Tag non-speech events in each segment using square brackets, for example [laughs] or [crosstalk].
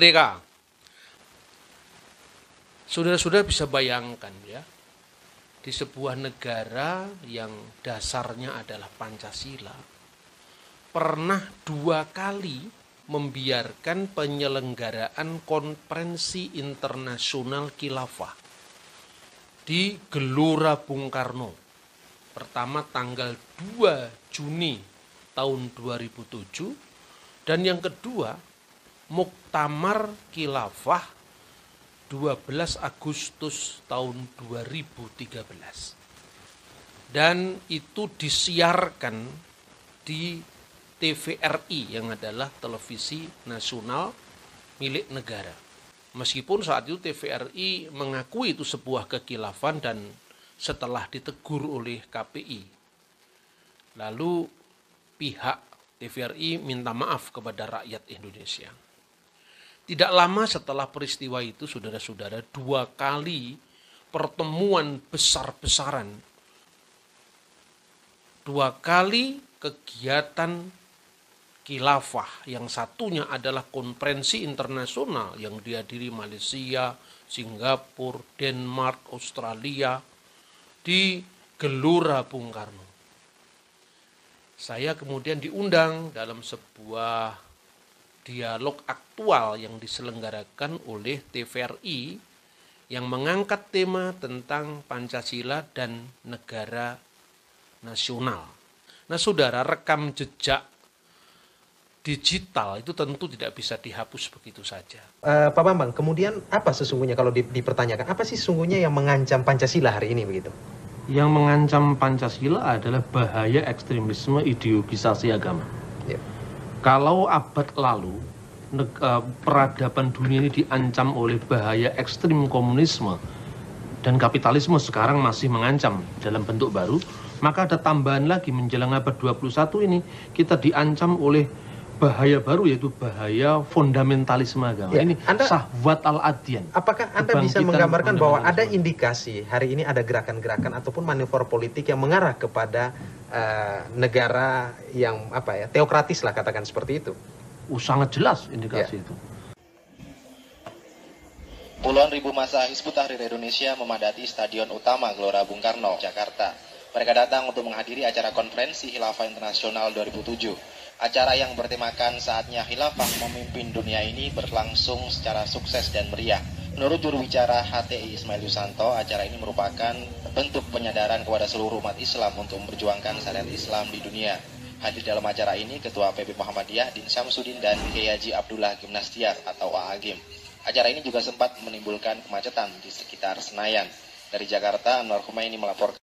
merdeka. Saudara-saudara bisa bayangkan ya, di sebuah negara yang dasarnya adalah Pancasila, pernah dua kali membiarkan penyelenggaraan konferensi internasional khilafah di Gelora Bung Karno. Pertama tanggal 2 Juni tahun 2007 dan yang kedua Muktamar Kilafah 12 Agustus tahun 2013. Dan itu disiarkan di TVRI yang adalah televisi nasional milik negara. Meskipun saat itu TVRI mengakui itu sebuah kekilafan dan setelah ditegur oleh KPI. Lalu pihak TVRI minta maaf kepada rakyat Indonesia. Tidak lama setelah peristiwa itu, saudara-saudara, dua kali pertemuan besar-besaran. Dua kali kegiatan khilafah. Yang satunya adalah konferensi internasional yang dihadiri Malaysia, Singapura, Denmark, Australia di Gelora Bung Karno. Saya kemudian diundang dalam sebuah dialog aktual yang diselenggarakan oleh TVRI yang mengangkat tema tentang Pancasila dan negara nasional. Nah, saudara, rekam jejak digital itu tentu tidak bisa dihapus begitu saja. Uh, Pak Bambang, kemudian apa sesungguhnya kalau dipertanyakan, apa sih sesungguhnya yang mengancam Pancasila hari ini begitu? Yang mengancam Pancasila adalah bahaya ekstremisme ideologisasi agama kalau abad lalu eh, peradaban dunia ini diancam oleh bahaya ekstrim komunisme dan kapitalisme sekarang masih mengancam dalam bentuk baru, maka ada tambahan lagi menjelang abad 21 ini kita diancam oleh bahaya baru yaitu bahaya fundamentalisme agama. Ya, ini anda, sahwat al-adian. Apakah Anda bisa menggambarkan bahwa ada indikasi hari ini ada gerakan-gerakan ataupun manuver politik yang mengarah kepada uh, negara yang apa ya, teokratis lah katakan seperti itu. Uh, sangat jelas indikasi ya. itu. Puluhan ribu masa Hizbut Tahrir Indonesia memadati Stadion Utama Gelora Bung Karno, Jakarta. Mereka datang untuk menghadiri acara konferensi Hilafah Internasional 2007. Acara yang bertemakan saatnya khilafah memimpin dunia ini berlangsung secara sukses dan meriah. Menurut juru bicara HTI Ismail Yusanto, acara ini merupakan bentuk penyadaran kepada seluruh umat Islam untuk memperjuangkan syariat Islam di dunia. Hadir dalam acara ini Ketua PP Muhammadiyah Din Syamsuddin dan Kiai Abdullah Gimnastiar atau AAGIM. Acara ini juga sempat menimbulkan kemacetan di sekitar Senayan. Dari Jakarta, Anwar ini melaporkan.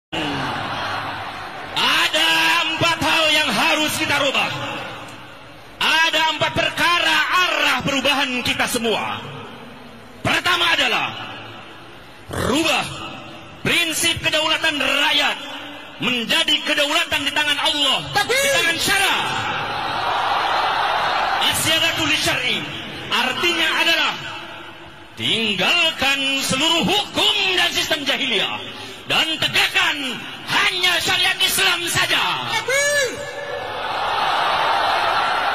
harus kita rubah. Ada empat perkara arah perubahan kita semua. Pertama adalah rubah prinsip kedaulatan rakyat menjadi kedaulatan di tangan Allah, Tapi... di tangan syara. Asyaratul syar'i artinya adalah tinggalkan seluruh hukum dan sistem jahiliyah dan tegakkan hanya syariat Islam saja. Tapi...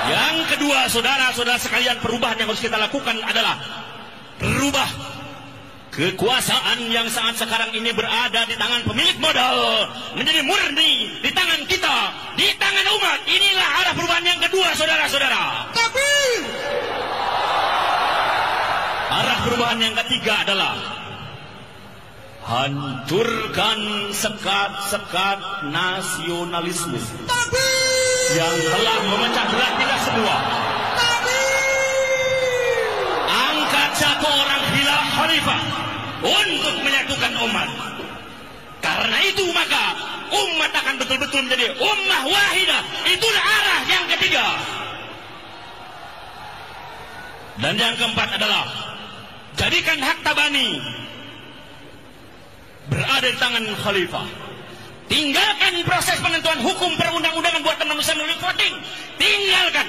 Yang kedua, saudara-saudara sekalian, perubahan yang harus kita lakukan adalah perubah kekuasaan yang saat sekarang ini berada di tangan pemilik modal menjadi murni di tangan kita, di tangan umat. Inilah arah perubahan yang kedua, saudara-saudara. Tapi, Arah perubahan yang ketiga adalah hancurkan sekat-sekat nasionalisme. Tapi yang telah memecah belah kita semua. Angkat satu orang hilang khalifah untuk menyatukan umat. Karena itu maka umat akan betul-betul menjadi ummah wahidah. Itulah arah yang ketiga. Dan yang keempat adalah jadikan hak tabani berada di tangan khalifah. Tinggalkan proses penentuan hukum perundang-undangan buat teman Muslim melalui voting, Tinggalkan.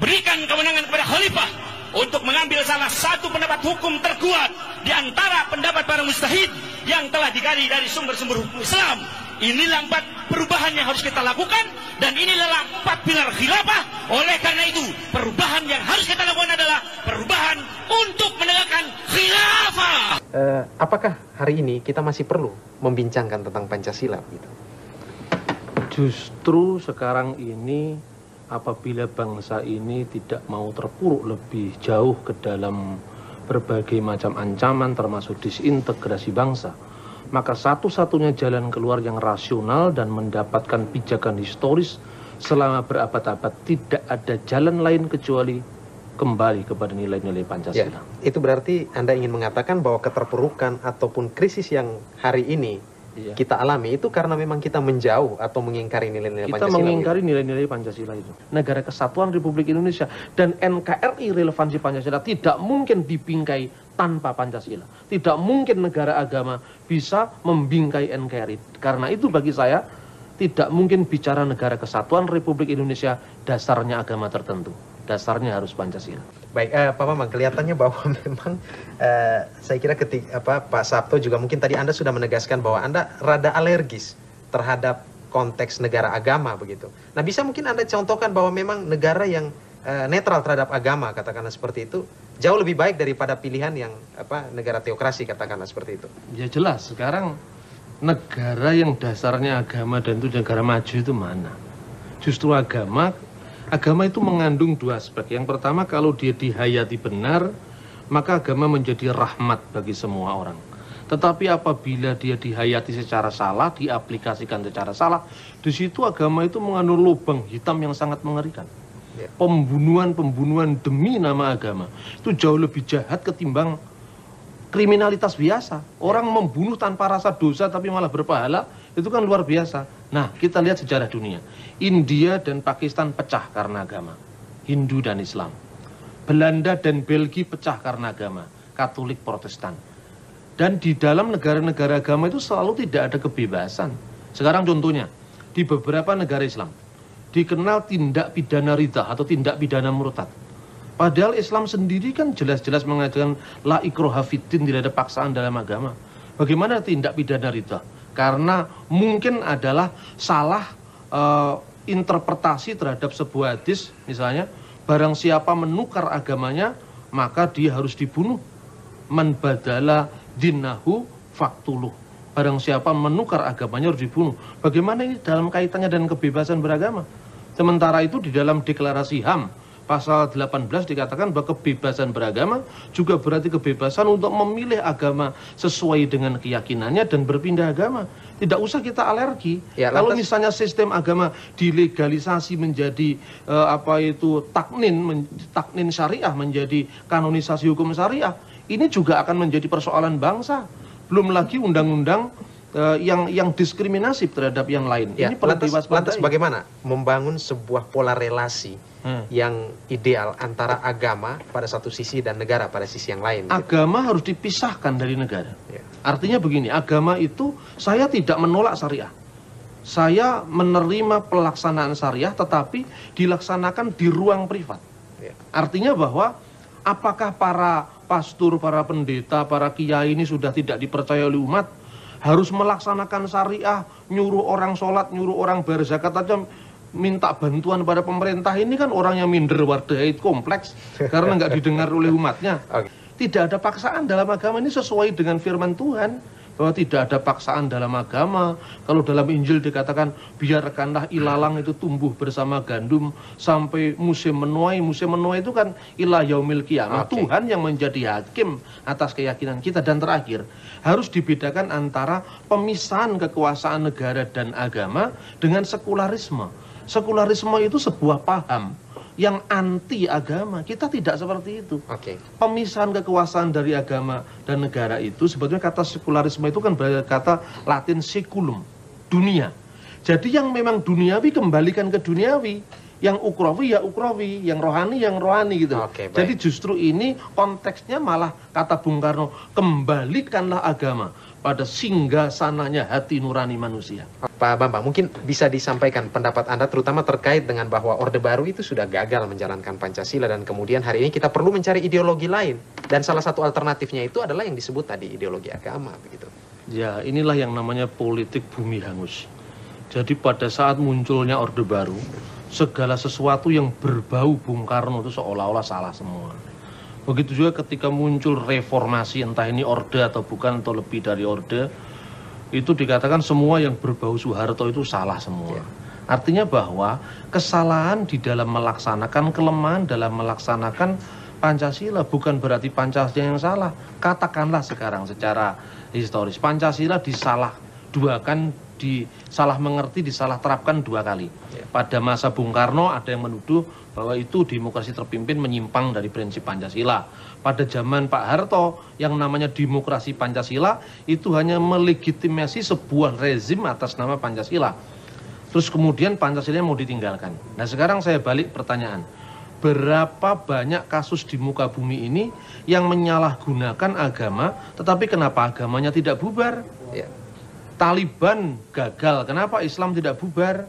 Berikan kewenangan kepada khalifah untuk mengambil salah satu pendapat hukum terkuat di antara pendapat para mustahid yang telah digali dari sumber-sumber hukum Islam. Inilah empat perubahan yang harus kita lakukan dan inilah empat pilar khilafah. Oleh karena itu, perubahan yang harus kita lakukan adalah perubahan untuk menegakkan khilafah. Uh, apakah hari ini kita masih perlu membincangkan tentang Pancasila gitu. Justru sekarang ini apabila bangsa ini tidak mau terpuruk lebih jauh ke dalam berbagai macam ancaman termasuk disintegrasi bangsa, maka satu-satunya jalan keluar yang rasional dan mendapatkan pijakan historis selama berabad-abad tidak ada jalan lain kecuali kembali kepada nilai-nilai Pancasila. Ya, itu berarti Anda ingin mengatakan bahwa keterpurukan ataupun krisis yang hari ini ya. kita alami itu karena memang kita menjauh atau mengingkari nilai-nilai Pancasila. Kita mengingkari nilai-nilai Pancasila itu. Negara Kesatuan Republik Indonesia dan NKRI relevansi Pancasila tidak mungkin dibingkai tanpa Pancasila. Tidak mungkin negara agama bisa membingkai NKRI. Karena itu bagi saya tidak mungkin bicara negara kesatuan Republik Indonesia dasarnya agama tertentu dasarnya harus Pancasila. Baik, eh, Pak Mamang, kelihatannya bahwa [laughs] memang eh, saya kira ketika apa Pak Sabto juga mungkin tadi Anda sudah menegaskan bahwa Anda rada alergis terhadap konteks negara agama begitu. Nah, bisa mungkin Anda contohkan bahwa memang negara yang eh, netral terhadap agama katakanlah seperti itu jauh lebih baik daripada pilihan yang apa negara teokrasi katakanlah seperti itu. Ya jelas, sekarang negara yang dasarnya agama dan itu negara maju itu mana? Justru agama agama itu mengandung dua aspek. Yang pertama kalau dia dihayati benar, maka agama menjadi rahmat bagi semua orang. Tetapi apabila dia dihayati secara salah, diaplikasikan secara salah, di situ agama itu mengandung lubang hitam yang sangat mengerikan. Ya. Pembunuhan-pembunuhan demi nama agama itu jauh lebih jahat ketimbang kriminalitas biasa. Orang ya. membunuh tanpa rasa dosa tapi malah berpahala itu kan luar biasa. Nah, kita lihat sejarah dunia. India dan Pakistan pecah karena agama. Hindu dan Islam. Belanda dan Belgia pecah karena agama. Katolik Protestan. Dan di dalam negara-negara agama itu selalu tidak ada kebebasan. Sekarang contohnya, di beberapa negara Islam, dikenal tindak pidana rita atau tindak pidana murtad. Padahal Islam sendiri kan jelas-jelas mengajarkan la ikroha fitin, tidak ada paksaan dalam agama. Bagaimana tindak pidana rita? karena mungkin adalah salah e, interpretasi terhadap sebuah hadis misalnya barang siapa menukar agamanya maka dia harus dibunuh menbadala dinahu faktuluh barang siapa menukar agamanya harus dibunuh bagaimana ini dalam kaitannya dengan kebebasan beragama sementara itu di dalam deklarasi HAM pasal 18 dikatakan bahwa kebebasan beragama juga berarti kebebasan untuk memilih agama sesuai dengan keyakinannya dan berpindah agama. Tidak usah kita alergi. Ya, lantas... Kalau misalnya sistem agama dilegalisasi menjadi uh, apa itu taknin men, taknin syariah menjadi kanonisasi hukum syariah, ini juga akan menjadi persoalan bangsa. Belum lagi undang-undang uh, yang yang diskriminasi terhadap yang lain. Ya, Ini perlu lantas, bagaimana membangun sebuah pola relasi hmm. yang ideal antara agama pada satu sisi dan negara pada sisi yang lain? Agama gitu. harus dipisahkan dari negara. Ya. Artinya begini, agama itu saya tidak menolak syariah. Saya menerima pelaksanaan syariah tetapi dilaksanakan di ruang privat. Ya. Artinya bahwa apakah para pastor, para pendeta, para kiai ini sudah tidak dipercaya oleh umat? harus melaksanakan syariah, nyuruh orang sholat, nyuruh orang bayar zakat aja minta bantuan pada pemerintah ini kan orang yang minder itu kompleks [laughs] karena nggak didengar oleh umatnya. Tidak ada paksaan dalam agama ini sesuai dengan firman Tuhan bahwa tidak ada paksaan dalam agama. Kalau dalam Injil dikatakan biarkanlah ilalang itu tumbuh bersama gandum sampai musim menuai. Musim menuai itu kan ilah yaumil kiamat. Okay. Tuhan yang menjadi hakim atas keyakinan kita dan terakhir harus dibedakan antara pemisahan kekuasaan negara dan agama dengan sekularisme. Sekularisme itu sebuah paham yang anti agama. Kita tidak seperti itu. Okay. Pemisahan kekuasaan dari agama dan negara itu sebetulnya kata sekularisme itu kan berarti kata Latin sekulum dunia. Jadi yang memang duniawi kembalikan ke duniawi yang ukrawi ya ukrawi, yang rohani yang rohani gitu. Okay, Jadi justru ini konteksnya malah kata Bung Karno kembalikanlah agama pada singgah sananya hati nurani manusia. Pak Bambang, mungkin bisa disampaikan pendapat Anda terutama terkait dengan bahwa Orde Baru itu sudah gagal menjalankan Pancasila dan kemudian hari ini kita perlu mencari ideologi lain dan salah satu alternatifnya itu adalah yang disebut tadi ideologi agama begitu. Ya, inilah yang namanya politik bumi hangus. Jadi pada saat munculnya Orde Baru, segala sesuatu yang berbau Bung Karno itu seolah-olah salah semua. Begitu juga ketika muncul reformasi entah ini orde atau bukan atau lebih dari orde itu dikatakan semua yang berbau Soeharto itu salah semua. Ya. Artinya bahwa kesalahan di dalam melaksanakan kelemahan dalam melaksanakan Pancasila bukan berarti Pancasila yang salah. Katakanlah sekarang secara historis Pancasila disalah dua kan salah mengerti, disalah terapkan dua kali. Ya. Pada masa Bung Karno ada yang menuduh bahwa itu demokrasi terpimpin menyimpang dari prinsip Pancasila. Pada zaman Pak Harto yang namanya demokrasi Pancasila itu hanya melegitimasi sebuah rezim atas nama Pancasila. Terus kemudian Pancasila mau ditinggalkan. Nah sekarang saya balik pertanyaan. Berapa banyak kasus di muka bumi ini yang menyalahgunakan agama, tetapi kenapa agamanya tidak bubar? Taliban gagal. Kenapa Islam tidak bubar?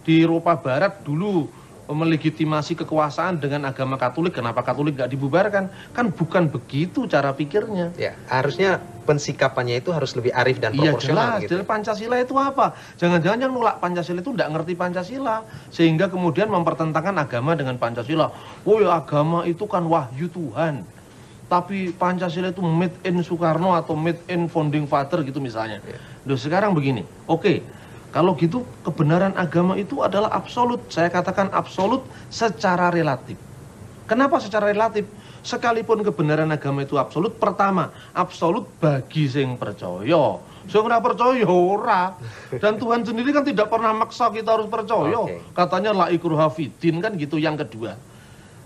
Di Eropa Barat dulu melegitimasi kekuasaan dengan agama Katolik, kenapa Katolik gak dibubarkan? Kan bukan begitu cara pikirnya. Ya, harusnya pensikapannya itu harus lebih arif dan iya, proporsional. Iya jelas. Gitu. Jadi Pancasila itu apa? Jangan-jangan yang nolak Pancasila itu nggak ngerti Pancasila, sehingga kemudian mempertentangkan agama dengan Pancasila. Woi agama itu kan wahyu Tuhan. Tapi Pancasila itu made in Soekarno atau made in founding father gitu misalnya. Ya Loh sekarang begini, oke, okay, kalau gitu kebenaran agama itu adalah absolut. Saya katakan absolut secara relatif. Kenapa secara relatif? Sekalipun kebenaran agama itu absolut, pertama, absolut bagi sing percaya. Sing ora percaya ora. Dan Tuhan sendiri kan tidak pernah maksa kita harus percaya. Okay. Katanya la ikruha kan gitu yang kedua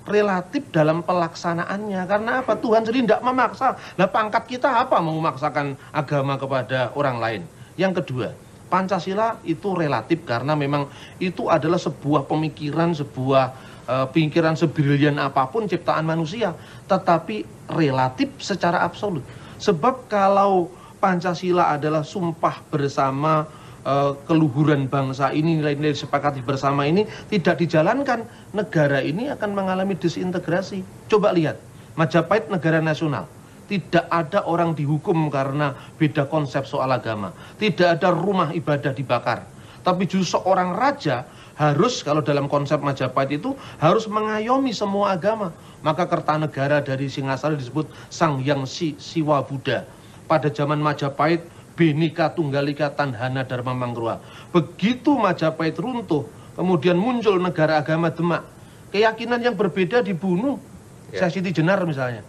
relatif dalam pelaksanaannya. Karena apa? Tuhan sendiri tidak memaksa. Nah pangkat kita apa mau memaksakan agama kepada orang lain? Yang kedua, Pancasila itu relatif karena memang itu adalah sebuah pemikiran, sebuah uh, eh, pikiran sebrilian apapun ciptaan manusia. Tetapi relatif secara absolut. Sebab kalau Pancasila adalah sumpah bersama Eh, keluhuran bangsa ini nilai-nilai sepakat bersama ini tidak dijalankan negara ini akan mengalami disintegrasi coba lihat Majapahit negara nasional tidak ada orang dihukum karena beda konsep soal agama tidak ada rumah ibadah dibakar tapi justru seorang raja harus kalau dalam konsep Majapahit itu harus mengayomi semua agama maka Kertanegara dari Singasari disebut Sang Yang Si Siwa Buddha pada zaman Majapahit Benika Tunggalika Tanhana Dharma Mangrua. Begitu Majapahit runtuh, kemudian muncul negara agama Demak. Keyakinan yang berbeda dibunuh. Ya. Saya Siti Jenar misalnya.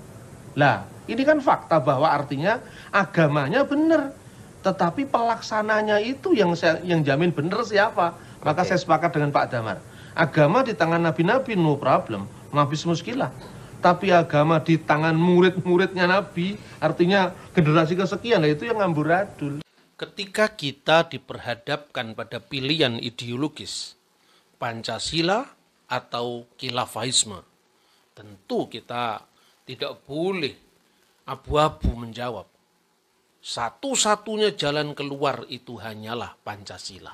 Lah, ini kan fakta bahwa artinya agamanya benar. Tetapi pelaksananya itu yang saya, yang jamin benar siapa? Maka okay. saya sepakat dengan Pak Damar. Agama di tangan nabi-nabi no problem. Mabis muskilah tapi agama di tangan murid-muridnya Nabi, artinya generasi kesekian, itu yang amburadul. Ketika kita diperhadapkan pada pilihan ideologis Pancasila atau kilafahisme, tentu kita tidak boleh abu-abu menjawab. Satu-satunya jalan keluar itu hanyalah Pancasila.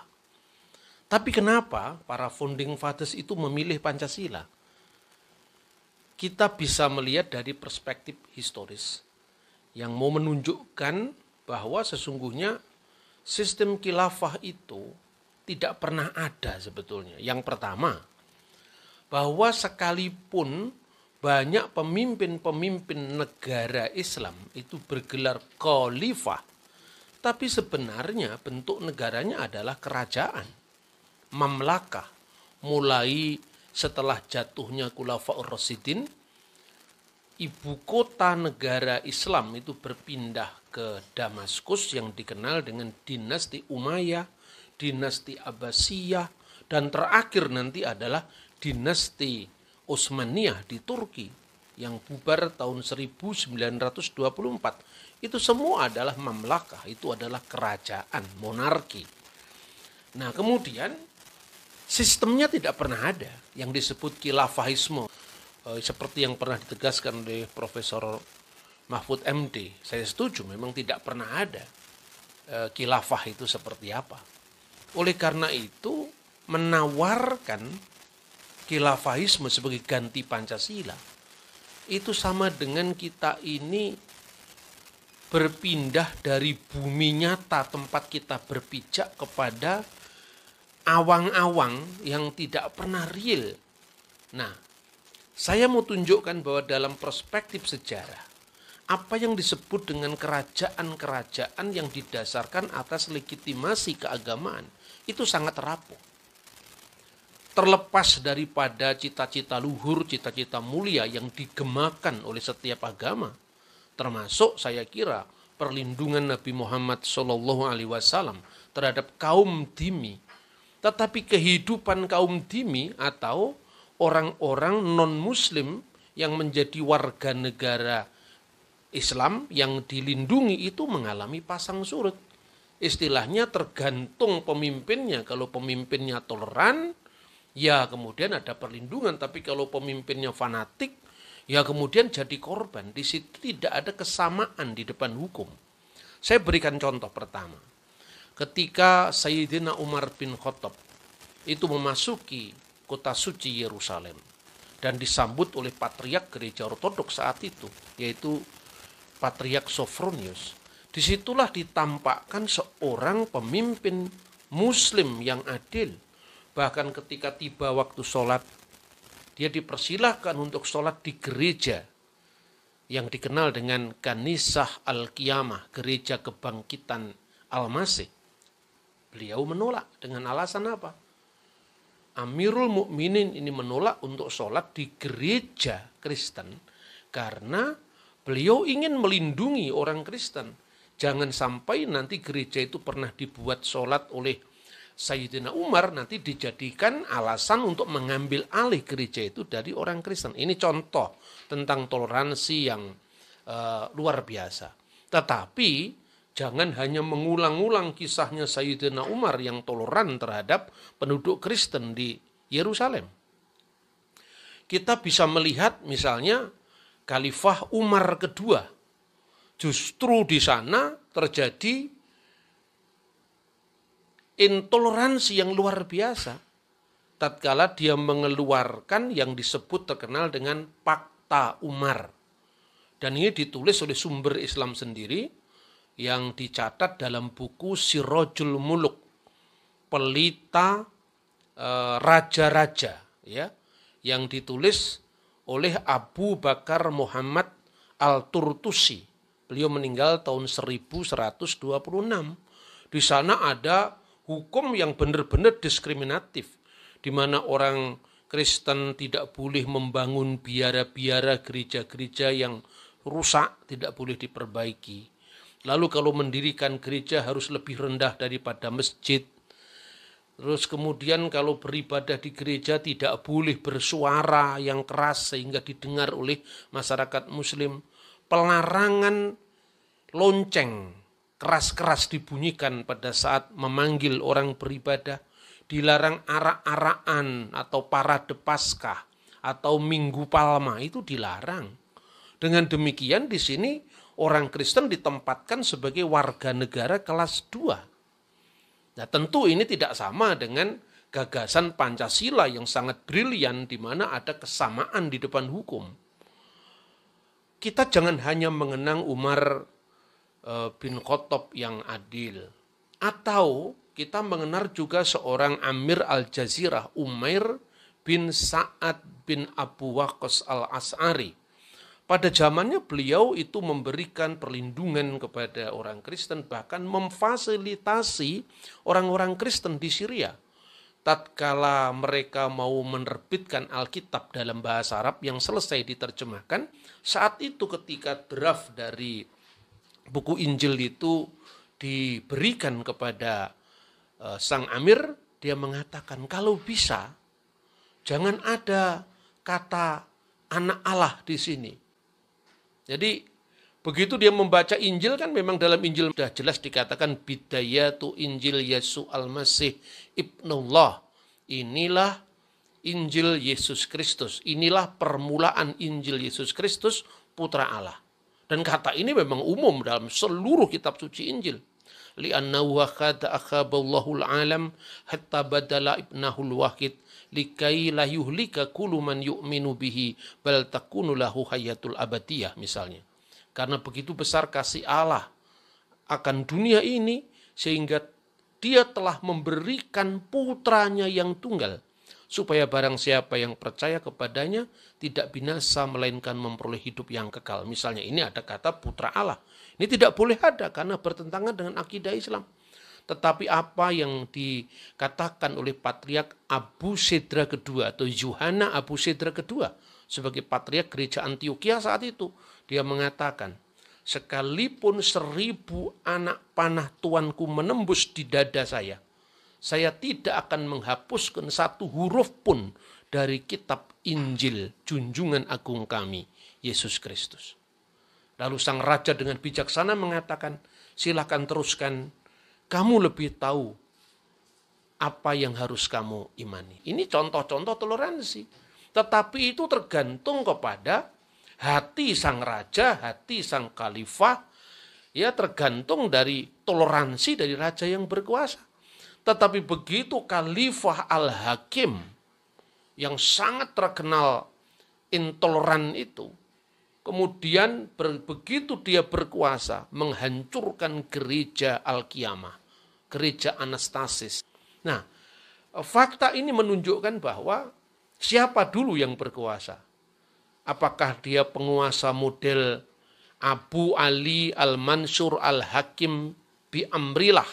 Tapi kenapa para founding fathers itu memilih Pancasila? kita bisa melihat dari perspektif historis yang mau menunjukkan bahwa sesungguhnya sistem khilafah itu tidak pernah ada sebetulnya. Yang pertama, bahwa sekalipun banyak pemimpin-pemimpin negara Islam itu bergelar khalifah, tapi sebenarnya bentuk negaranya adalah kerajaan, mamlakah, mulai setelah jatuhnya Khulafaur Rasidin, ibu kota negara Islam itu berpindah ke Damaskus yang dikenal dengan dinasti Umayyah, dinasti Abbasiyah, dan terakhir nanti adalah dinasti Utsmaniyah di Turki yang bubar tahun 1924. Itu semua adalah mamlakah, itu adalah kerajaan, monarki. Nah, kemudian Sistemnya tidak pernah ada yang disebut kilafahisme eh, seperti yang pernah ditegaskan oleh Profesor Mahfud MD. Saya setuju memang tidak pernah ada eh, kilafah itu seperti apa. Oleh karena itu menawarkan kilafahisme sebagai ganti Pancasila itu sama dengan kita ini berpindah dari bumi nyata tempat kita berpijak kepada awang-awang yang tidak pernah real. Nah, saya mau tunjukkan bahwa dalam perspektif sejarah, apa yang disebut dengan kerajaan-kerajaan yang didasarkan atas legitimasi keagamaan itu sangat rapuh. Terlepas daripada cita-cita luhur, cita-cita mulia yang digemakan oleh setiap agama, termasuk saya kira perlindungan Nabi Muhammad SAW terhadap kaum dimi tetapi kehidupan kaum dimi atau orang-orang non-muslim yang menjadi warga negara Islam yang dilindungi itu mengalami pasang surut. Istilahnya tergantung pemimpinnya. Kalau pemimpinnya toleran, ya kemudian ada perlindungan. Tapi kalau pemimpinnya fanatik, ya kemudian jadi korban. Di situ tidak ada kesamaan di depan hukum. Saya berikan contoh pertama ketika Sayyidina Umar bin Khattab itu memasuki kota suci Yerusalem dan disambut oleh patriark gereja ortodok saat itu yaitu patriark Sofronius disitulah ditampakkan seorang pemimpin muslim yang adil bahkan ketika tiba waktu sholat dia dipersilahkan untuk sholat di gereja yang dikenal dengan Kanisah Al-Qiyamah, gereja kebangkitan Al-Masih Beliau menolak dengan alasan apa? Amirul Mukminin ini menolak untuk sholat di gereja Kristen karena beliau ingin melindungi orang Kristen. Jangan sampai nanti gereja itu pernah dibuat sholat oleh Sayyidina Umar nanti dijadikan alasan untuk mengambil alih gereja itu dari orang Kristen. Ini contoh tentang toleransi yang uh, luar biasa. Tetapi Jangan hanya mengulang-ulang kisahnya Sayyidina Umar yang toleran terhadap penduduk Kristen di Yerusalem. Kita bisa melihat misalnya Khalifah Umar kedua. Justru di sana terjadi intoleransi yang luar biasa. Tatkala dia mengeluarkan yang disebut terkenal dengan Pakta Umar. Dan ini ditulis oleh sumber Islam sendiri, yang dicatat dalam buku Sirojul Muluk pelita e, raja-raja e, ya yang ditulis oleh Abu Bakar Muhammad Al-Turtusi. Beliau meninggal tahun 1126. Di sana ada hukum yang benar-benar diskriminatif di mana orang Kristen tidak boleh membangun biara-biara gereja-gereja yang rusak, tidak boleh diperbaiki. Lalu kalau mendirikan gereja harus lebih rendah daripada masjid. Terus kemudian kalau beribadah di gereja tidak boleh bersuara yang keras sehingga didengar oleh masyarakat muslim. Pelarangan lonceng keras-keras dibunyikan pada saat memanggil orang beribadah. Dilarang arak-arakan atau parade paskah atau minggu palma itu dilarang. Dengan demikian di sini orang Kristen ditempatkan sebagai warga negara kelas 2. Nah, tentu ini tidak sama dengan gagasan Pancasila yang sangat brilian di mana ada kesamaan di depan hukum. Kita jangan hanya mengenang Umar eh, bin Khattab yang adil atau kita mengenal juga seorang Amir Al-Jazirah Umair bin Sa'ad bin Abu Waqqas Al-As'ari pada zamannya beliau itu memberikan perlindungan kepada orang Kristen bahkan memfasilitasi orang-orang Kristen di Syria. Tatkala mereka mau menerbitkan Alkitab dalam bahasa Arab yang selesai diterjemahkan, saat itu ketika draft dari buku Injil itu diberikan kepada e, sang Amir, dia mengatakan kalau bisa jangan ada kata anak Allah di sini jadi begitu dia membaca Injil kan memang dalam Injil sudah jelas dikatakan bidayatu Injil Yesus Al-Masih Ibnullah. Inilah Injil Yesus Kristus. Inilah permulaan Injil Yesus Kristus putra Allah. Dan kata ini memang umum dalam seluruh kitab suci Injil li'annahu أخاب الله alam hatta بدل ابنه wahid likai la yuhlika كل من يؤمن به bal تكون له hayatul الأبدية misalnya karena begitu besar kasih Allah akan dunia ini sehingga dia telah memberikan putranya yang tunggal supaya barang siapa yang percaya kepadanya tidak binasa melainkan memperoleh hidup yang kekal. Misalnya ini ada kata putra Allah. Ini tidak boleh ada karena bertentangan dengan akidah Islam. Tetapi apa yang dikatakan oleh Patriark Abu Sidra II atau Yohana Abu Sidra II sebagai Patriark Gereja Antioquia saat itu, dia mengatakan, sekalipun seribu anak panah tuanku menembus di dada saya, saya tidak akan menghapuskan satu huruf pun dari kitab Injil junjungan agung kami, Yesus Kristus. Lalu sang raja dengan bijaksana mengatakan, silahkan teruskan, kamu lebih tahu apa yang harus kamu imani. Ini contoh-contoh toleransi. Tetapi itu tergantung kepada hati sang raja, hati sang khalifah, ya tergantung dari toleransi dari raja yang berkuasa. Tetapi begitu khalifah al-hakim yang sangat terkenal intoleran itu, kemudian begitu dia berkuasa menghancurkan gereja Al-Qiyamah, gereja Anastasis. Nah, fakta ini menunjukkan bahwa siapa dulu yang berkuasa? Apakah dia penguasa model Abu Ali Al-Mansur Al-Hakim bi Amrilah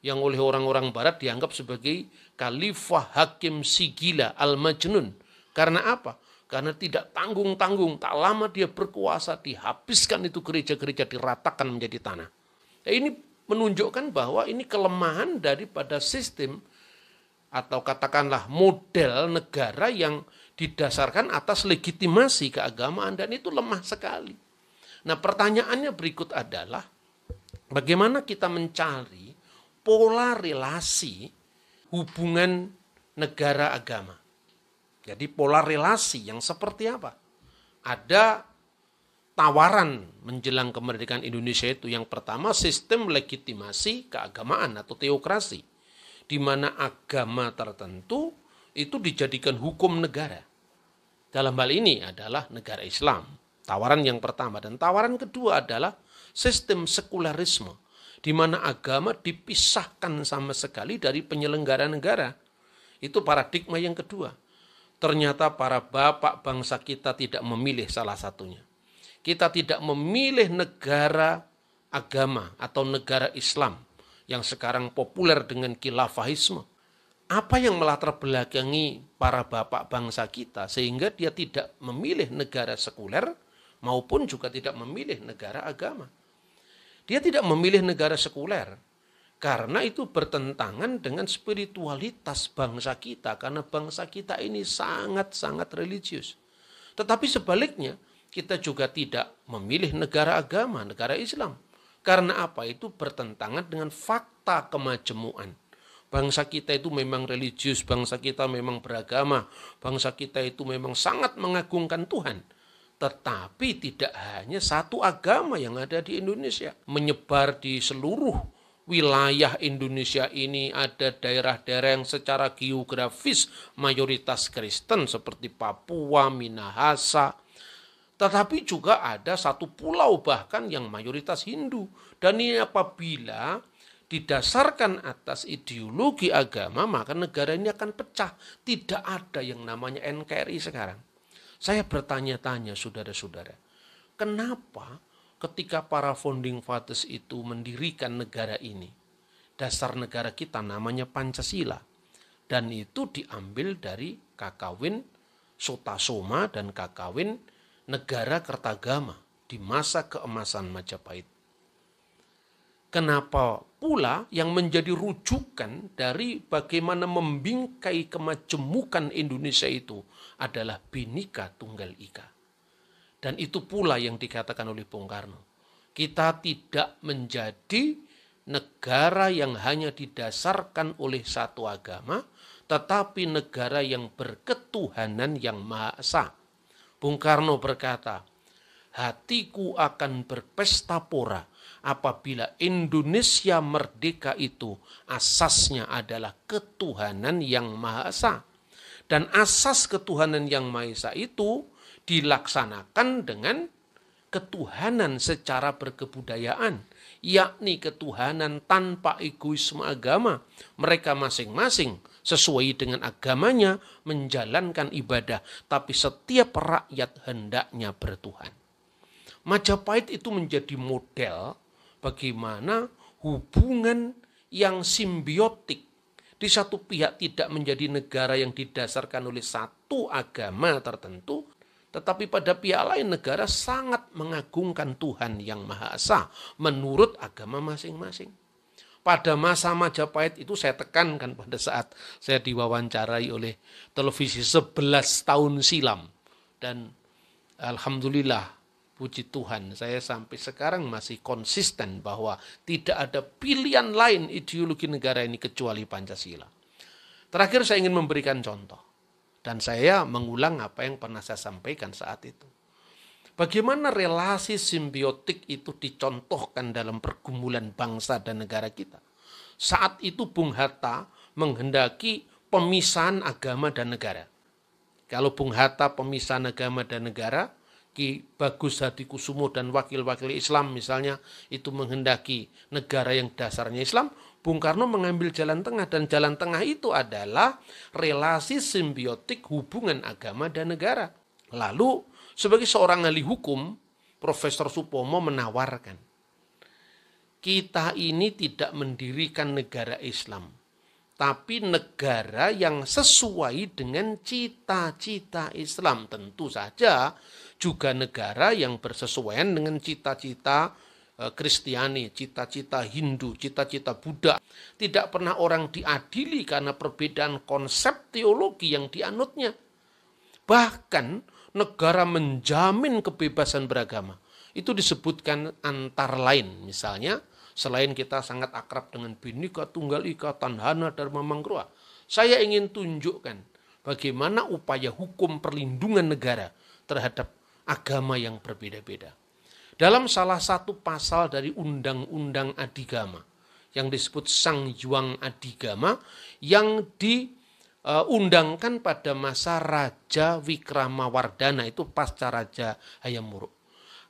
yang oleh orang-orang barat dianggap sebagai Khalifah Hakim Sigila Al-Majnun. Karena apa? Karena tidak tanggung-tanggung, tak lama dia berkuasa, dihabiskan itu gereja-gereja, diratakan menjadi tanah. Ya, ini menunjukkan bahwa ini kelemahan daripada sistem atau katakanlah model negara yang didasarkan atas legitimasi keagamaan dan itu lemah sekali. Nah pertanyaannya berikut adalah bagaimana kita mencari pola relasi hubungan negara agama. Jadi pola relasi yang seperti apa? Ada tawaran menjelang kemerdekaan Indonesia itu yang pertama sistem legitimasi keagamaan atau teokrasi di mana agama tertentu itu dijadikan hukum negara. Dalam hal ini adalah negara Islam. Tawaran yang pertama dan tawaran kedua adalah sistem sekularisme di mana agama dipisahkan sama sekali dari penyelenggara negara. Itu paradigma yang kedua ternyata para bapak bangsa kita tidak memilih salah satunya. Kita tidak memilih negara agama atau negara Islam yang sekarang populer dengan kilafahisme. Apa yang melatar belakangi para bapak bangsa kita sehingga dia tidak memilih negara sekuler maupun juga tidak memilih negara agama. Dia tidak memilih negara sekuler, karena itu bertentangan dengan spiritualitas bangsa kita. Karena bangsa kita ini sangat-sangat religius. Tetapi sebaliknya, kita juga tidak memilih negara agama, negara Islam. Karena apa? Itu bertentangan dengan fakta kemajemuan. Bangsa kita itu memang religius, bangsa kita memang beragama, bangsa kita itu memang sangat mengagungkan Tuhan tetapi tidak hanya satu agama yang ada di Indonesia, menyebar di seluruh wilayah Indonesia ini ada daerah-daerah yang secara geografis mayoritas Kristen seperti Papua, Minahasa, tetapi juga ada satu pulau bahkan yang mayoritas Hindu. Dan ini apabila didasarkan atas ideologi agama, maka negara ini akan pecah. Tidak ada yang namanya NKRI sekarang. Saya bertanya-tanya saudara-saudara, kenapa ketika para founding fathers itu mendirikan negara ini. Dasar negara kita namanya Pancasila. Dan itu diambil dari kakawin Sotasoma dan kakawin negara Kertagama di masa keemasan Majapahit. Kenapa pula yang menjadi rujukan dari bagaimana membingkai kemajemukan Indonesia itu adalah Binika Tunggal Ika. Dan itu pula yang dikatakan oleh Bung Karno. Kita tidak menjadi negara yang hanya didasarkan oleh satu agama, tetapi negara yang berketuhanan yang Maha Esa. Bung Karno berkata, hatiku akan berpesta pora apabila Indonesia merdeka itu asasnya adalah ketuhanan yang Maha Esa. Dan asas ketuhanan yang Maha Esa itu dilaksanakan dengan ketuhanan secara berkebudayaan, yakni ketuhanan tanpa egoisme agama. Mereka masing-masing sesuai dengan agamanya menjalankan ibadah, tapi setiap rakyat hendaknya bertuhan. Majapahit itu menjadi model bagaimana hubungan yang simbiotik di satu pihak tidak menjadi negara yang didasarkan oleh satu agama tertentu, tetapi pada pihak lain negara sangat mengagungkan Tuhan yang Maha Esa menurut agama masing-masing. Pada masa Majapahit itu saya tekankan pada saat saya diwawancarai oleh televisi 11 tahun silam. Dan Alhamdulillah puji Tuhan saya sampai sekarang masih konsisten bahwa tidak ada pilihan lain ideologi negara ini kecuali Pancasila. Terakhir saya ingin memberikan contoh dan saya mengulang apa yang pernah saya sampaikan saat itu. Bagaimana relasi simbiotik itu dicontohkan dalam pergumulan bangsa dan negara kita. Saat itu Bung Hatta menghendaki pemisahan agama dan negara. Kalau Bung Hatta pemisahan agama dan negara, Ki Bagus Hadi Kusumo dan wakil-wakil Islam misalnya itu menghendaki negara yang dasarnya Islam, Bung Karno mengambil jalan tengah dan jalan tengah itu adalah relasi simbiotik hubungan agama dan negara. Lalu sebagai seorang ahli hukum, Profesor Supomo menawarkan, kita ini tidak mendirikan negara Islam, tapi negara yang sesuai dengan cita-cita Islam. Tentu saja juga negara yang bersesuaian dengan cita-cita Eh, Kristiani, cita-cita Hindu, cita-cita Buddha. Tidak pernah orang diadili karena perbedaan konsep teologi yang dianutnya. Bahkan negara menjamin kebebasan beragama. Itu disebutkan antar lain misalnya selain kita sangat akrab dengan Binika Tunggal Ika Tanhana Dharma Mangrua. Saya ingin tunjukkan bagaimana upaya hukum perlindungan negara terhadap agama yang berbeda-beda dalam salah satu pasal dari Undang-Undang Adigama yang disebut Sang Juang Adigama yang diundangkan pada masa Raja Wikramawardhana itu pasca Raja Hayamuruk.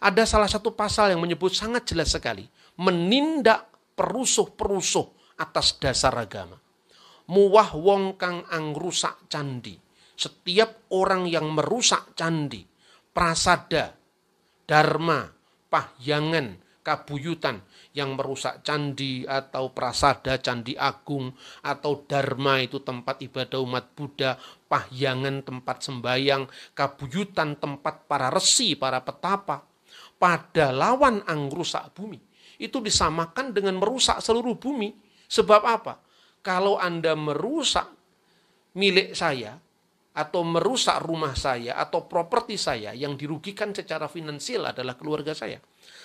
Ada salah satu pasal yang menyebut sangat jelas sekali menindak perusuh-perusuh atas dasar agama. Muwah wong kang angrusak candi. Setiap orang yang merusak candi, prasada, dharma, pahyangan, kabuyutan yang merusak candi atau prasada candi agung atau dharma itu tempat ibadah umat Buddha, pahyangan tempat sembayang, kabuyutan tempat para resi, para petapa. Pada lawan angrusak bumi. Itu disamakan dengan merusak seluruh bumi. Sebab apa? Kalau Anda merusak milik saya, atau merusak rumah saya atau properti saya yang dirugikan secara finansial adalah keluarga saya.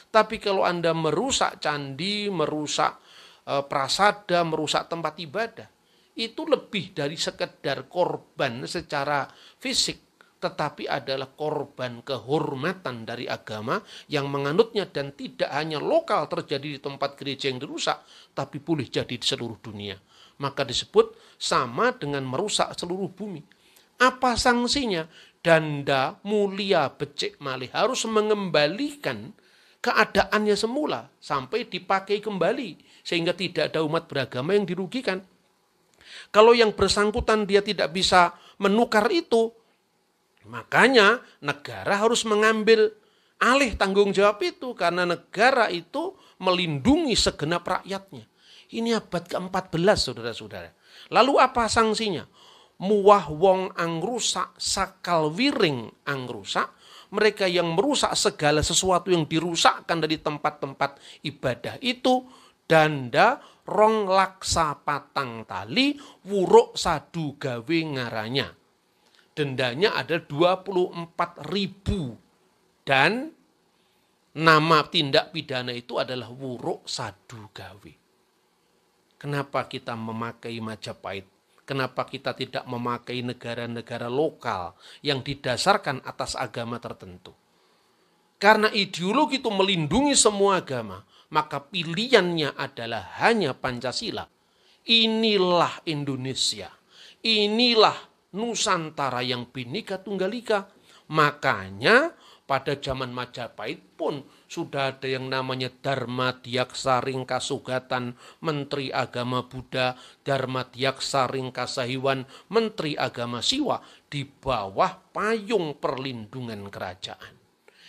Tapi kalau Anda merusak candi, merusak eh, prasada, merusak tempat ibadah, itu lebih dari sekedar korban secara fisik, tetapi adalah korban kehormatan dari agama yang menganutnya dan tidak hanya lokal terjadi di tempat gereja yang dirusak, tapi boleh jadi di seluruh dunia. Maka disebut sama dengan merusak seluruh bumi apa sanksinya? Danda mulia becek malih harus mengembalikan keadaannya semula sampai dipakai kembali sehingga tidak ada umat beragama yang dirugikan. Kalau yang bersangkutan dia tidak bisa menukar itu, makanya negara harus mengambil alih tanggung jawab itu karena negara itu melindungi segenap rakyatnya. Ini abad ke-14 saudara-saudara. Lalu apa sanksinya? muah wong angrusak, sakal wiring angrusak, mereka yang merusak segala sesuatu yang dirusakkan dari tempat-tempat ibadah itu, danda rong laksa patang tali, wuruk sadu gawe ngaranya. Dendanya ada 24 ribu dan nama tindak pidana itu adalah wuruk sadu gawe. Kenapa kita memakai Majapahit kenapa kita tidak memakai negara-negara lokal yang didasarkan atas agama tertentu. Karena ideologi itu melindungi semua agama, maka pilihannya adalah hanya Pancasila. Inilah Indonesia. Inilah Nusantara yang binika tunggal ika. Makanya pada zaman Majapahit pun sudah ada yang namanya Dharma Diaksa Ringkasugatan, Menteri Agama Buddha, Dharma Diaksa Ringkasahiwan, Menteri Agama Siwa, di bawah payung perlindungan kerajaan.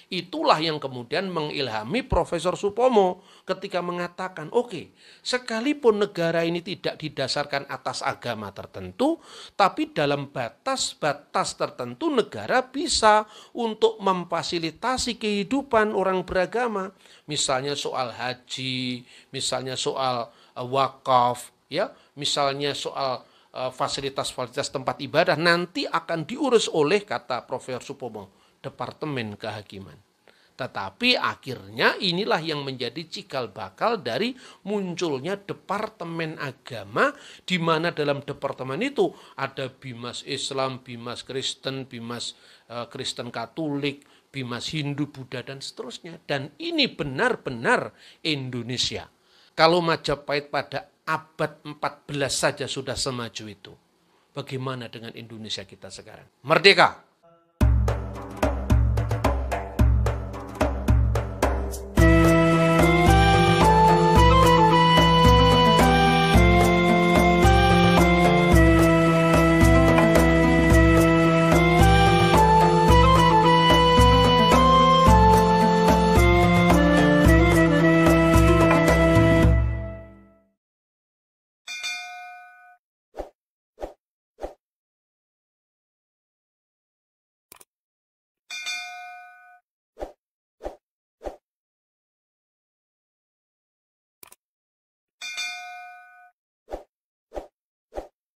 Itulah yang kemudian mengilhami Profesor Supomo ketika mengatakan, oke, okay, sekalipun negara ini tidak didasarkan atas agama tertentu, tapi dalam batas-batas tertentu negara bisa untuk memfasilitasi kehidupan orang beragama. Misalnya soal haji, misalnya soal eh, wakaf, ya, misalnya soal eh, fasilitas-fasilitas tempat ibadah nanti akan diurus oleh kata Profesor Supomo Departemen Kehakiman. Tetapi akhirnya inilah yang menjadi cikal bakal dari munculnya Departemen Agama di mana dalam departemen itu ada Bimas Islam, Bimas Kristen, Bimas eh, Kristen Katolik, Bimas Hindu, Buddha dan seterusnya. Dan ini benar-benar Indonesia. Kalau Majapahit pada abad 14 saja sudah semaju itu. Bagaimana dengan Indonesia kita sekarang? Merdeka!